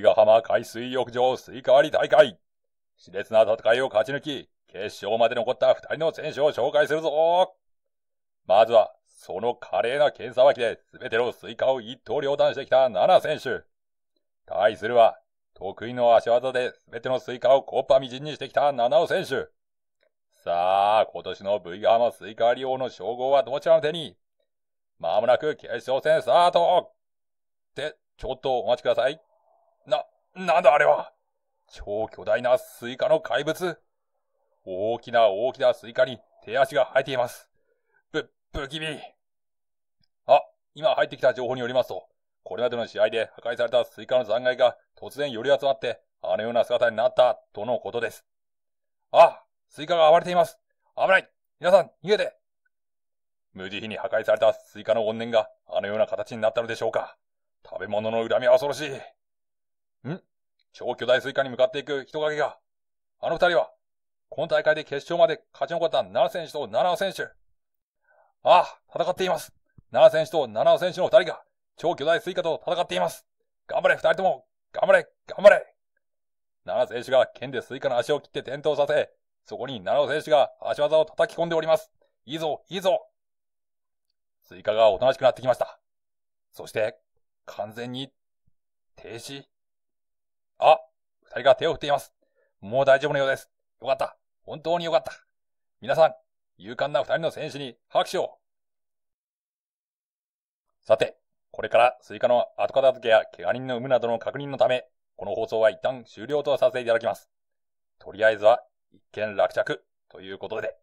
由ヶ浜海水浴場スイカ割り大会。熾烈な戦いを勝ち抜き、決勝まで残った二人の選手を紹介するぞまずは、その華麗な剣さばきで全てのスイカを一刀両断してきた7選手。対するは、得意の足技で全てのスイカをコッパみじんにしてきた七尾選手。さあ、今年の V ガーマスイカ利用の称号はどちらの手にまもなく決勝戦スタートって、ちょっとお待ちください。なんだあれは超巨大なスイカの怪物大きな大きなスイカに手足が生えています。ぶ、不気味。あ、今入ってきた情報によりますと、これまでの試合で破壊されたスイカの残骸が突然寄り集まって、あのような姿になった、とのことです。あ、スイカが暴れています。危ない皆さん、逃げて無慈悲に破壊されたスイカの怨念があのような形になったのでしょうか食べ物の恨みは恐ろしい。ん超巨大スイカに向かっていく人影が。あの二人は、今大会で決勝まで勝ち残った奈良選手と奈良選手。ああ、戦っています。奈良選手と奈良選手の二人が、超巨大スイカと戦っています。頑張れ、二人とも。頑張れ、頑張れ。奈良選手が剣でスイカの足を切って転倒させ、そこに奈良選手が足技を叩き込んでおります。いいぞ、いいぞ。スイカがおとなしくなってきました。そして、完全に、停止あ、二人が手を振っています。もう大丈夫のようです。よかった。本当によかった。皆さん、勇敢な二人の選手に拍手を。さて、これからスイカの後片付けや怪我人の有無などの確認のため、この放送は一旦終了とさせていただきます。とりあえずは一件落着ということで。